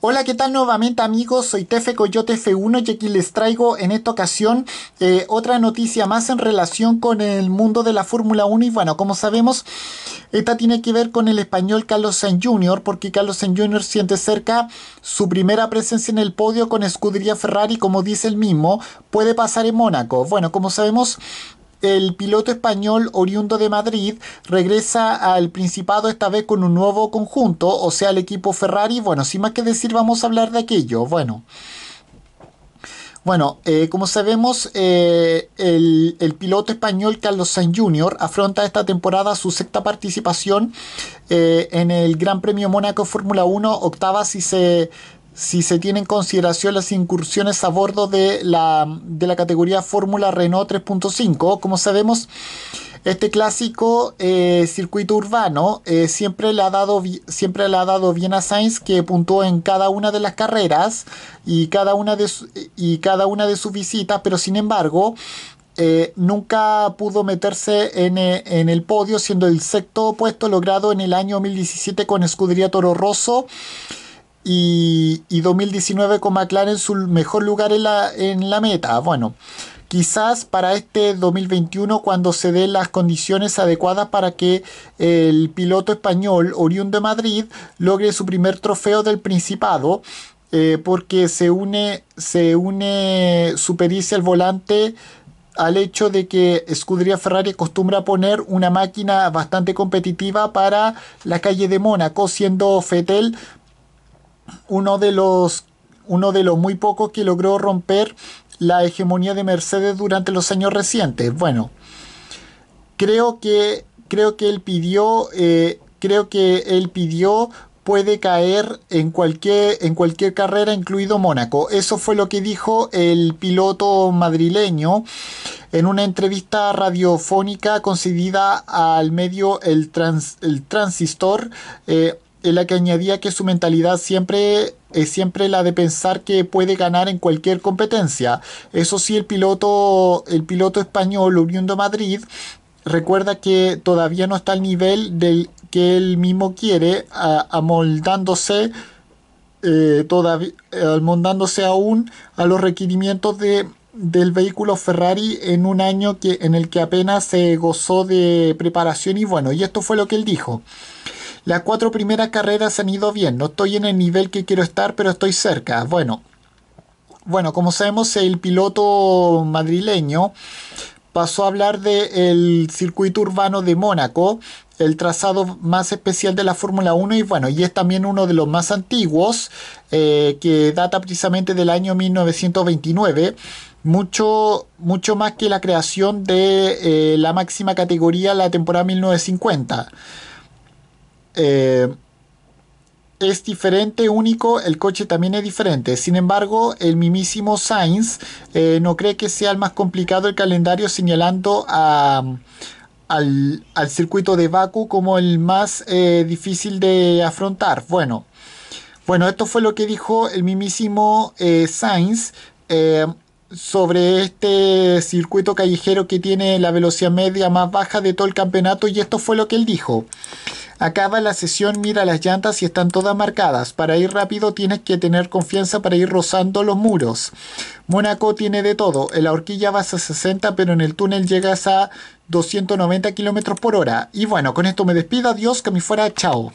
Hola, ¿qué tal nuevamente amigos? Soy Tefe Coyote F1 y aquí les traigo en esta ocasión eh, otra noticia más en relación con el mundo de la Fórmula 1 y bueno, como sabemos, esta tiene que ver con el español Carlos Sainz Jr. porque Carlos Sainz Jr. siente cerca su primera presencia en el podio con escudería Ferrari, como dice el mismo, puede pasar en Mónaco. Bueno, como sabemos, el piloto español oriundo de Madrid regresa al Principado esta vez con un nuevo conjunto, o sea, el equipo Ferrari. Bueno, sin más que decir, vamos a hablar de aquello. Bueno. Bueno, eh, como sabemos, eh, el, piloto español Carlos Sainz Jr. afronta esta temporada su sexta participación eh, en el Gran Premio Mónaco Fórmula 1, octava si se, si se tiene en consideración las incursiones a bordo de la, categoría Fórmula Renault 3.5. Como sabemos, este clásico eh, circuito urbano eh, siempre, le ha dado, siempre le ha dado bien a Sainz, que puntuó en cada una de las carreras y cada una de, y cada una de sus visitas, pero sin embargo, eh, nunca pudo meterse en, en, el podio, siendo el sexto puesto logrado en el año 2017 con Escudería Toro Rosso y, 2019 con McLaren su mejor lugar en la, en la meta. Ah, bueno, quizás para este 2021 cuando se den las condiciones adecuadas para que el piloto español oriundo de Madrid logre su primer trofeo del Principado eh, porque se une se une su al volante al hecho de que Scuderia Ferrari acostumbra poner una máquina bastante competitiva para la calle de Mónaco, siendo Fettel uno de los uno de los muy pocos que logró romper la hegemonía de Mercedes durante los años recientes. Bueno, creo que creo que él pidió eh, creo que él pidió puede caer en cualquier, en cualquier carrera, incluido Mónaco. Eso fue lo que dijo el piloto madrileño en una entrevista radiofónica concedida al medio El, Trans, el Transistor. Eh, en la que añadía que su mentalidad siempre es siempre la de pensar que puede ganar en cualquier competencia. Eso sí, el piloto, el piloto español de Madrid recuerda que todavía no está al nivel del que él mismo quiere, amoldándose eh, todavía amoldándose aún a los requerimientos de, del vehículo Ferrari en un año que, en el que apenas se gozó de preparación y bueno, y esto fue lo que él dijo. Las cuatro primeras carreras han ido bien. No estoy en el nivel que quiero estar, pero estoy cerca. Bueno, bueno, como sabemos, el piloto madrileño pasó a hablar del circuito urbano de Mónaco, el trazado más especial de la Fórmula 1 y bueno, y es también uno de los más antiguos, eh, que data precisamente del año 1929, mucho, mucho más que la creación de eh, la máxima categoría la temporada 1950. Eh, es diferente, único, el coche también es diferente. Sin embargo, el mimísimo Sainz eh, no cree que sea el más complicado el calendario señalando al, circuito de Baku como el más eh, difícil de afrontar. Bueno, bueno, esto fue lo que dijo el mimísimo Sainz sobre este circuito callejero que tiene la velocidad media más baja de todo el campeonato y esto fue lo que él dijo. Acaba la sesión, mira las llantas y están todas marcadas. Para ir rápido tienes que tener confianza para ir rozando los muros. Mónaco tiene de todo. En la horquilla vas a 60, pero en el túnel llegas a 290 km por hora. Y bueno, con esto me despido. Adiós, que me fuera. Chao.